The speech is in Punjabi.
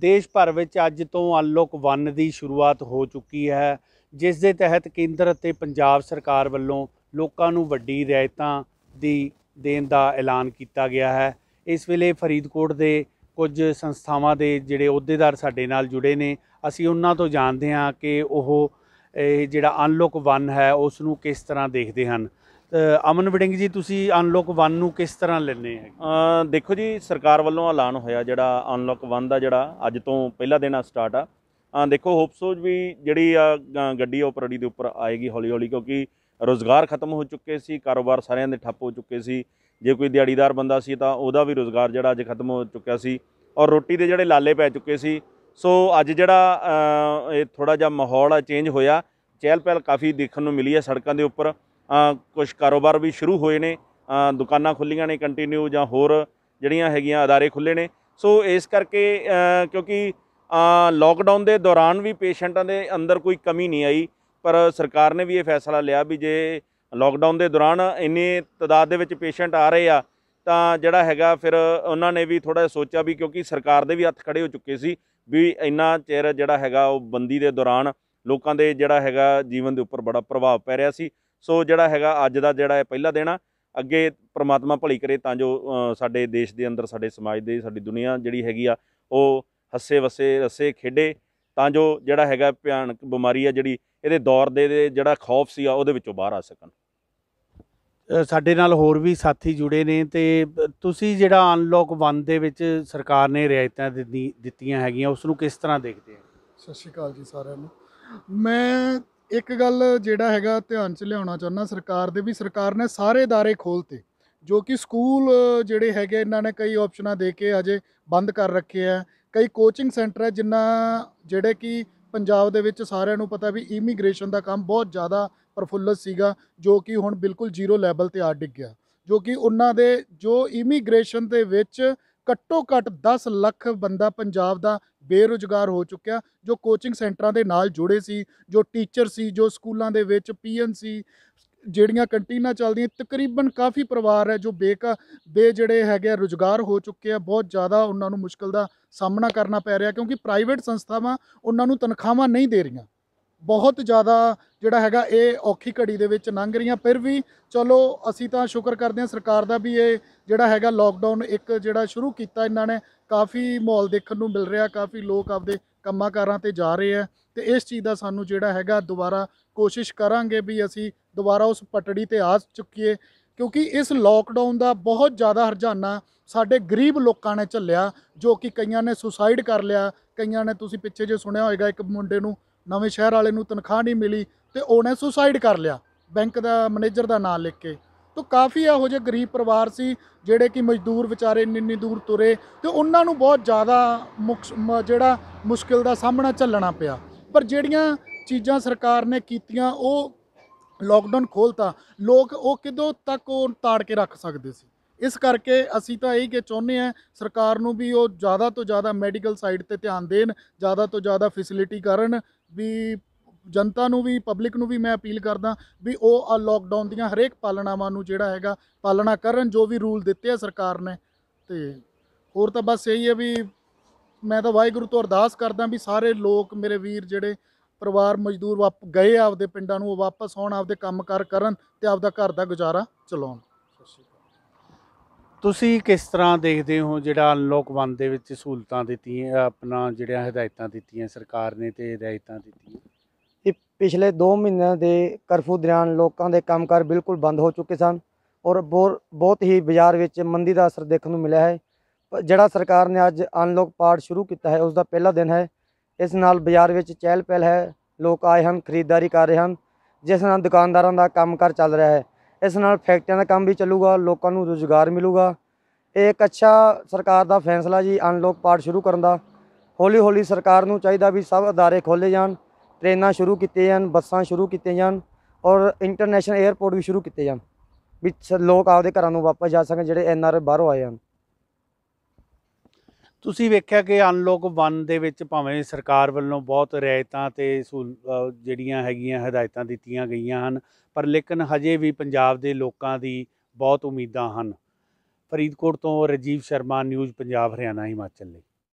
ਦੇਸ਼ ਭਰ ਵਿੱਚ ਅੱਜ ਤੋਂ ਅਨਲੌਕ 1 ਦੀ ਸ਼ੁਰੂਆਤ ਹੋ ਚੁੱਕੀ ਹੈ ਜਿਸ ਦੇ ਤਹਿਤ ਕੇਂਦਰ ਅਤੇ ਪੰਜਾਬ ਸਰਕਾਰ ਵੱਲੋਂ ਲੋਕਾਂ ਨੂੰ ਵੱਡੀ ਰਾਇਤਾਂ ਦੀ ਦੇਣ ਦਾ ਐਲਾਨ ਕੀਤਾ ਗਿਆ ਹੈ ਇਸ ਵੇਲੇ ਫਰੀਦਕੋਟ ਦੇ ਕੁਝ ਸੰਸਥਾਵਾਂ ਦੇ ਜਿਹੜੇ ਅਹੁਦੇਦਾਰ ਸਾਡੇ ਨਾਲ ਜੁੜੇ ਨੇ ਅਸੀਂ ਉਹਨਾਂ ਤੋਂ ਜਾਣਦੇ ਹਾਂ ਕਿ ਉਹ ਇਹ ਜਿਹੜਾ ਅਨਲੌਕ 1 ਹੈ ਉਸ ਨੂੰ ਕਿਸ ਤਰ੍ਹਾਂ ਦੇਖਦੇ ਹਨ ਅਮਨ ਵਿੜਿੰਗ ਜੀ ਤੁਸੀਂ ਅਨਲੌਕ 1 ਨੂੰ ਕਿਸ ਤਰ੍ਹਾਂ ਲੈਣੇ ਹੈ ਦੇਖੋ ਜੀ ਸਰਕਾਰ ਵੱਲੋਂ ਐਲਾਨ ਹੋਇਆ ਜਿਹੜਾ ਅਨਲੌਕ 1 ਦਾ ਜਿਹੜਾ ਅੱਜ ਤੋਂ ਪਹਿਲਾ ਦਿਨ ਆ ਸਟਾਰਟ ਆ ਦੇਖੋ ਹੋਪਸੋ ਵੀ ਜਿਹੜੀ ਗੱਡੀ ਆਪਰੇਟਰੀ ਦੇ ਉੱਪਰ ਆਏਗੀ ਹੌਲੀ ਹੌਲੀ ਕਿਉਂਕਿ ਰੋਜ਼ਗਾਰ ਖਤਮ ਹੋ ਚੁੱਕੇ ਸੀ ਕਾਰੋਬਾਰ ਸਾਰਿਆਂ ਦੇ ਠੱਪ ਹੋ ਚੁੱਕੇ ਸੀ ਜੇ ਕੋਈ ਦਿਹਾੜੀਦਾਰ ਬੰਦਾ ਸੀ ਤਾਂ ਉਹਦਾ ਵੀ ਰੋਜ਼ਗਾਰ ਜਿਹੜਾ ਅੱਜ ਖਤਮ ਹੋ ਚੁੱਕਿਆ ਸੀ ਔਰ ਰੋਟੀ ਦੇ ਜਿਹੜੇ ਲਾਲੇ ਪੈ ਚੁੱਕੇ ਸੀ ਸੋ ਅੱਜ ਜਿਹੜਾ ਇਹ ਥੋੜਾ ਜਿਹਾ ਮਾਹੌਲ ਆ ਚੇਂਜ ਹੋਇਆ ਚਹਿਲ ਪਹਿਲ ਕਾਫੀ ਦੇਖਣ ਨੂੰ ਮਿਲੀ ਹੈ ਸੜਕਾਂ ਦੇ ਉੱਪਰ ਕੁਝ ਕਾਰੋਬਾਰ ਵੀ ਸ਼ੁਰੂ ਹੋਏ ਨੇ ਦੁਕਾਨਾਂ ਖੁੱਲੀਆਂ ਨੇ ਕੰਟੀਨਿਊ ਜਾਂ ਹੋਰ ਜਿਹੜੀਆਂ ਹੈਗੀਆਂ ਅਦਾਰੇ ਖੁੱਲੇ ਨੇ ਸੋ ਇਸ ਕਰਕੇ ਕਿਉਂਕਿ ਲਾਕਡਾਊਨ ਦੇ ਦੌਰਾਨ ਵੀ ਪੇਸ਼ੈਂਟਾਂ ਦੇ ਅੰਦਰ ਕੋਈ ਕਮੀ ਨਹੀਂ ਆਈ ਪਰ ਸਰਕਾਰ ਨੇ ਵੀ ਇਹ ਫੈਸਲਾ ਲਿਆ ਵੀ ਜੇ ਲਾਕਡਾਊਨ ਦੇ ਦੌਰਾਨ ਇੰਨੇ ਤਦਾਦ ਦੇ ਵਿੱਚ ਪੇਸ਼ੈਂਟ ਆ ਰਹੇ ਆ ਤਾਂ ਜਿਹੜਾ ਹੈਗਾ ਫਿਰ ਉਹਨਾਂ ਨੇ ਵੀ ਥੋੜਾ ਸੋਚਿਆ ਵੀ ਕਿਉਂਕਿ ਸਰਕਾਰ ਦੇ ਵੀ ਹੱਥ ਖੜੇ ਹੋ ਚੁੱਕੇ ਸੀ ਵੀ ਇੰਨਾ ਚਿਰ ਜਿਹੜਾ ਹੈਗਾ ਉਹ ਬੰਦੀ ਦੇ ਦੌਰਾਨ ਲੋਕਾਂ ਦੇ ਜਿਹੜਾ ਹੈਗਾ ਜੀਵਨ ਦੇ ਉੱਪਰ ਬੜਾ ਪ੍ਰਭਾਵ ਪੈ ਰਿਹਾ ਸੀ ਸੋ ਜਿਹੜਾ ਹੈਗਾ ਅੱਜ ਦਾ ਜਿਹੜਾ ਹੈ ਪਹਿਲਾ ਦਿਨ ਆ ਅੱਗੇ ਪ੍ਰਮਾਤਮਾ ਭਲੀ ਕਰੇ ਤਾਂ ਜੋ ਸਾਡੇ ਦੇਸ਼ ਦੇ ਅੰਦਰ ਸਾਡੇ ਸਮਾਜ ਦੇ ਸਾਡੀ ਦੁਨੀਆ ਜਿਹੜੀ ਹੈਗੀ ਆ ਉਹ ਹੱਸੇ ਵਸੇ ਰਸੇ ਖੇਡੇ ਤਾਂ ਜੋ ਜਿਹੜਾ ਹੈਗਾ ਭਿਆਨਕ ਬਿਮਾਰੀ ਆ ਜਿਹੜੀ ਇਹਦੇ ਦੌਰ ਦੇ ਜਿਹੜਾ ਖੌਫ ਸੀ ਆ ਉਹਦੇ ਵਿੱਚੋਂ ਬਾਹਰ ਆ ਸਕਣ ਸਾਡੇ ਨਾਲ ਹੋਰ ਵੀ ਸਾਥੀ ਜੁੜੇ ਨੇ ਤੇ ਤੁਸੀਂ ਜਿਹੜਾ ਅਨਲੌਕ 1 ਦੇ ਵਿੱਚ ਸਰਕਾਰ ਨੇ ਰਿਆਇਤਾਂ ਦਿੱਤੀਆਂ ਹੈਗੀਆਂ ਉਸ ਨੂੰ ਕਿਸ ਤਰ੍ਹਾਂ ਦੇਖਦੇ ਆ ਸਤਿ ਸ਼੍ਰੀ ਅਕਾਲ ਜੀ ਸਾਰਿਆਂ ਨੂੰ ਮੈਂ ਇੱਕ ਗੱਲ ਜਿਹੜਾ ਹੈਗਾ ਧਿਆਨ 'ਚ ਲਿਆਉਣਾ ਚਾਹੁੰਦਾ ਸਰਕਾਰ ਦੇ ਵੀ ਸਰਕਾਰ ਨੇ ਸਾਰੇ ادارے ਖੋਲਤੇ ਜੋ ਕਿ ਸਕੂਲ ਜਿਹੜੇ ਹੈਗੇ ਇਹਨਾਂ ਨੇ ਕਈ ਆਪਸ਼ਨਾਂ ਦੇ ਕੇ ਅਜੇ ਬੰਦ ਕਰ ਰੱਖੇ ਆ ਕਈ ਕੋਚਿੰਗ ਸੈਂਟਰ ਹੈ ਜਿੰਨਾ ਜਿਹੜੇ ਕਿ ਪੰਜਾਬ ਦੇ ਵਿੱਚ ਸਾਰਿਆਂ ਨੂੰ ਪਤਾ ਵੀ ਇਮੀਗ੍ਰੇਸ਼ਨ ਦਾ ਕੰਮ ਬਹੁਤ ਜ਼ਿਆਦਾ ਪਰਫੁੱਲਤ ਸੀਗਾ ਜੋ ਕਿ ਹੁਣ ਬਿਲਕੁਲ ਜ਼ੀਰੋ ਲੈਵਲ ਤੇ ਆ ਡਿੱਗ ਗਿਆ ਜੋ ਕਿ ਉਹਨਾਂ ਦੇ ਜੋ ਇਮੀਗ੍ਰੇਸ਼ਨ ਦੇ ਵਿੱਚ ਘੱਟੋ ਘੱਟ 10 ਲੱਖ ਬੰਦਾ ਪੰਜਾਬ ਦਾ ਬੇਰੋਜ਼ਗਾਰ ਹੋ ਚੁੱਕਿਆ ਜੋ ਕੋਚਿੰਗ ਸੈਂਟਰਾਂ ਦੇ ਨਾਲ ਜੁੜੇ ਸੀ ਜੋ ਟੀਚਰ ਸੀ ਜੋ ਸਕੂਲਾਂ ਦੇ ਵਿੱਚ ਪੀਐਨਸੀ ਜਿਹੜੀਆਂ ਕੰਟੀਨਾਂ ਚੱਲਦੀਆਂ ਤਕਰੀਬਨ ਕਾਫੀ ਪਰਿਵਾਰ ਹੈ ਜੋ ਬੇਕ ਬੇ ਜਿਹੜੇ ਹੈਗੇ ਰੁਜ਼ਗਾਰ ਹੋ ਚੁੱਕੇ ਆ ਬਹੁਤ ਜ਼ਿਆਦਾ ਉਹਨਾਂ ਨੂੰ ਮੁਸ਼ਕਲ ਦਾ ਸਾਹਮਣਾ ਕਰਨਾ ਪੈ ਰਿਹਾ ਕਿਉਂਕਿ ਪ੍ਰਾਈਵੇਟ ਸੰਸਥਾਵਾਂ ਉਹਨਾਂ ਨੂੰ ਤਨਖਾਹਾਂ ਨਹੀਂ ਦੇ ਰਹੀਆਂ ਬਹੁਤ ਜ਼ਿਆਦਾ ਜਿਹੜਾ ਹੈਗਾ ਇਹ ਔਖੀ ਘੜੀ ਦੇ ਵਿੱਚ ਲੰਘ ਰਹੀਆਂ ਫਿਰ ਵੀ ਚਲੋ ਅਸੀਂ ਤਾਂ ਸ਼ੁਕਰ ਕਰਦੇ ਹਾਂ ਸਰਕਾਰ ਦਾ ਵੀ ਇਹ ਜਿਹੜਾ ਹੈਗਾ ਲਾਕਡਾਊਨ ਇੱਕ ਜਿਹੜਾ ਸ਼ੁਰੂ ਕੀਤਾ ਇਹਨਾਂ ਨੇ ਕਾਫੀ ਮਾਹੌਲ ਦੇਖਣ ਨੂੰ ਮਿਲ ਰਿਹਾ ਕਾਫੀ ਲੋਕ ਆਪਦੇ ਕੰਮਾਂ ਕਾਰਾਂ ਤੇ ਜਾ ਰਹੇ ਆ ਤੇ ਇਸ ਚੀਜ਼ ਦਾ ਸਾਨੂੰ ਜਿਹੜਾ ਹੈਗਾ ਦੁਬਾਰਾ ਕੋਸ਼ਿਸ਼ ਕਰਾਂਗੇ ਵੀ ਅਸੀਂ ਦੁਬਾਰਾ ਉਸ ਪਟੜੀ ਤੇ ਆ ਚੁੱਕੀਏ ਕਿਉਂਕਿ ਇਸ ਲਾਕਡਾਊਨ ਦਾ ਬਹੁਤ ਜ਼ਿਆਦਾ ਹਰਜਾਨਾ ਸਾਡੇ ਗਰੀਬ ਲੋਕਾਂ ਨੇ ਝੱਲਿਆ ਜੋ ਕਿ ਕਈਆਂ ਨੇ ਸੁਸਾਈਡ ਕਰ ਲਿਆ ਕਈਆਂ ਨੇ ਤੁਸੀਂ ਪਿੱਛੇ ਜੇ ਸੁਣਿਆ ਹੋਵੇਗਾ ਇੱਕ ਮੁੰਡੇ ਨੂੰ ਨਵੇਂ ਸ਼ਹਿਰ ਵਾਲੇ ਨੂੰ ਤਨਖਾਹ ਨਹੀਂ ਮਿਲੀ ਤੇ ਉਹਨੇ ਸੁਸਾਈਡ ਕਰ ਲਿਆ ਬੈਂਕ ਦਾ ਮੈਨੇਜਰ ਦਾ ਨਾਮ ਲਿਖ ਕੇ ਤੋਂ ਕਾਫੀ ਇਹੋ ਜਿਹੇ ਗਰੀਬ ਪਰਿਵਾਰ ਸੀ ਜਿਹੜੇ ਕਿ ਮਜ਼ਦੂਰ ਵਿਚਾਰੇ ਨਿੰਨੀ ਦੂਰ ਤੁਰੇ ਤੇ ਉਹਨਾਂ ਨੂੰ ਬਹੁਤ ਜ਼ਿਆਦਾ ਜਿਹੜਾ ਮੁਸ਼ਕਿਲ ਦਾ ਸਾਹਮਣਾ ਚੱਲਣਾ ਪਿਆ ਪਰ ਜਿਹੜੀਆਂ ਚੀਜ਼ਾਂ ਸਰਕਾਰ ਨੇ ਕੀਤੀਆਂ ਉਹ ਲਾਕਡਾਊਨ ਖੋਲਤਾ ਲੋਕ ਉਹ ਕਿਦੋਂ ਤੱਕ ਉਹ ਤਾੜ ਕੇ ਰੱਖ ਸਕਦੇ ਸੀ ਇਸ ਕਰਕੇ ਅਸੀਂ ਤਾਂ ਇਹੀ ਕਿ ਚਾਹੁੰਦੇ ਆ ਸਰਕਾਰ ਨੂੰ ਵੀ ਉਹ ਜ਼ਿਆਦਾ ਤੋਂ ਜ਼ਿਆਦਾ ਮੈਡੀਕਲ ਸਾਈਡ ਤੇ ਧਿਆਨ ਦੇਣ ਜ਼ਿਆਦਾ ਤੋਂ ਜ਼ਿਆਦਾ ਫੈਸਿਲਿਟੀ ਕਰਨ ਵੀ ਜਨਤਾ ਨੂੰ ਵੀ ਪਬਲਿਕ ਨੂੰ ਵੀ ਮੈਂ ਅਪੀਲ ਕਰਦਾ ਵੀ ਉਹ ਆ ਲੋਕਡਾਊਨ ਦੀਆਂ ਹਰੇਕ ਪਾਲਣਾਵਾਂ ਨੂੰ ਜਿਹੜਾ ਹੈਗਾ ਪਾਲਣਾ ਕਰਨ ਜੋ ਵੀ ਰੂਲ ਦਿੱਤੇ ਆ ਸਰਕਾਰ ਨੇ ਤੇ ਹੋਰ ਤਾਂ ਬਸ ਇਹੀ ਹੈ ਵੀ ਮੈਂ ਤਾਂ ਵਾਹਿਗੁਰੂ ਤੋਂ ਅਰਦਾਸ ਕਰਦਾ ਵੀ ਸਾਰੇ ਲੋਕ ਮੇਰੇ ਵੀਰ ਜਿਹੜੇ ਪਰਿਵਾਰ ਮਜ਼ਦੂਰ ਵਾਪ ਗਏ ਆਪਦੇ ਪਿੰਡਾਂ ਨੂੰ ਵਾਪਸ ਆਉਣ ਆਪਦੇ ਕੰਮਕਾਰ ਕਰਨ ਤੇ ਆਪਦਾ ਘਰ ਦਾ ਗੁਜ਼ਾਰਾ ਚਲਾਉਣ ਤੁਸੀਂ ਕਿਸ ਤਰ੍ਹਾਂ ਦੇਖਦੇ ਹੋ ਜਿਹੜਾ ਅਨਲੋਕ 1 ਦੇ ਵਿੱਚ ਸਹੂਲਤਾਂ ਦਿੱਤੀਆਂ ਆਪਣਾ ਜਿਹੜੀਆਂ ਹਦਾਇਤਾਂ ਦਿੱਤੀਆਂ ਸਰਕਾਰ ਨੇ ਤੇ ਹਦਾਇਤਾਂ ਦਿੱਤੀਆਂ ਇਹ ਪਿਛਲੇ 2 ਮਹੀਨਿਆਂ ਦੇ ਕਰਫਿਊ ਦੌਰਾਨ ਲੋਕਾਂ ਦੇ ਕੰਮਕਾਰ ਬਿਲਕੁਲ ਬੰਦ ਹੋ ਚੁੱਕੇ ਸਨ ਔਰ ਬਹੁਤ ਹੀ ਬਾਜ਼ਾਰ ਵਿੱਚ ਮੰਦੀ ਦਾ ਅਸਰ ਦੇਖਣ ਨੂੰ ਮਿਲਿਆ ਹੈ ਜਿਹੜਾ ਸਰਕਾਰ ਨੇ ਅੱਜ ਅਨਲੋਕ ਪਾਰਟ ਸ਼ੁਰੂ ਕੀਤਾ ਹੈ ਉਸ ਦਾ ਪਹਿਲਾ ਦਿਨ ਹੈ ਇਸ ਨਾਲ ਬਾਜ਼ਾਰ ਵਿੱਚ ਚਹਿਲ ਪਹਿਲ ਹੈ ਲੋਕ ਆਏ ਹਨ ਖਰੀਦਦਾਰੀ ਕਰ ਰਹੇ ਹਨ ਜਿਸ ਨਾਲ ਦੁਕਾਨਦਾਰਾਂ ਦਾ ਕੰਮਕਾਰ ਚੱਲ ਰਿਹਾ ਹੈ ਇਸ ਨਾਲ ਫੈਕਟਰੀਆਂ ਦਾ ਕੰਮ ਵੀ ਚੱਲੂਗਾ ਲੋਕਾਂ ਨੂੰ ਰੋਜ਼ਗਾਰ ਮਿਲੂਗਾ ਇਹ ਇੱਕ ਅੱਛਾ ਸਰਕਾਰ ਦਾ ਫੈਸਲਾ ਜੀ ਅਨਲੋਕ ਪਾਰਟ ਸ਼ੁਰੂ ਕਰਨ ਦਾ ਹੌਲੀ ਹੌਲੀ ਸਰਕਾਰ ਨੂੰ ਚਾਹੀਦਾ ਵੀ ਸਭ ਅਦਾਰੇ ਖੋਲੇ ਜਾਣ ਟ੍ਰੇਨਾਂ ਸ਼ੁਰੂ ਕੀਤੇ ਜਾਣ ਬੱਸਾਂ ਸ਼ੁਰੂ ਕੀਤੇ ਜਾਣ ਔਰ ਇੰਟਰਨੈਸ਼ਨਲ 에ਅਰਪੋਰਟ ਵੀ ਸ਼ੁਰੂ ਕੀਤੇ ਜਾਣ ਵੀ ਲੋਕ ਆਪਦੇ ਘਰਾਂ ਨੂੰ ਵਾਪਸ ਜਾ ਸਕਣ ਜਿਹੜੇ ਐਨਆਰ ਬਾਹਰੋਂ ਆਏ ਹਨ ਤੁਸੀਂ ਵੇਖਿਆ ਕਿ ਅਨਲੋਕ 1 ਦੇ ਵਿੱਚ ਭਾਵੇਂ ਸਰਕਾਰ ਵੱਲੋਂ ਬਹੁਤ ਰਾਇਤਾਂ ਤੇ ਜਿਹੜੀਆਂ ਹੈਗੀਆਂ ਹਦਾਇਤਾਂ ਦਿੱਤੀਆਂ ਗਈਆਂ ਹਨ ਪਰ ਲੇਕਿਨ ਹਜੇ ਵੀ ਪੰਜਾਬ ਦੇ ਲੋਕਾਂ ਦੀ ਬਹੁਤ ਉਮੀਦਾਂ ਹਨ ਫਰੀਦਕੋਟ ਤੋਂ ਰਜੀਵ ਸ਼ਰਮਾ ਨਿਊਜ਼ ਪੰਜਾਬ ਹਰਿਆਣਾ ਹਿਮਾਚਲ ਲਈ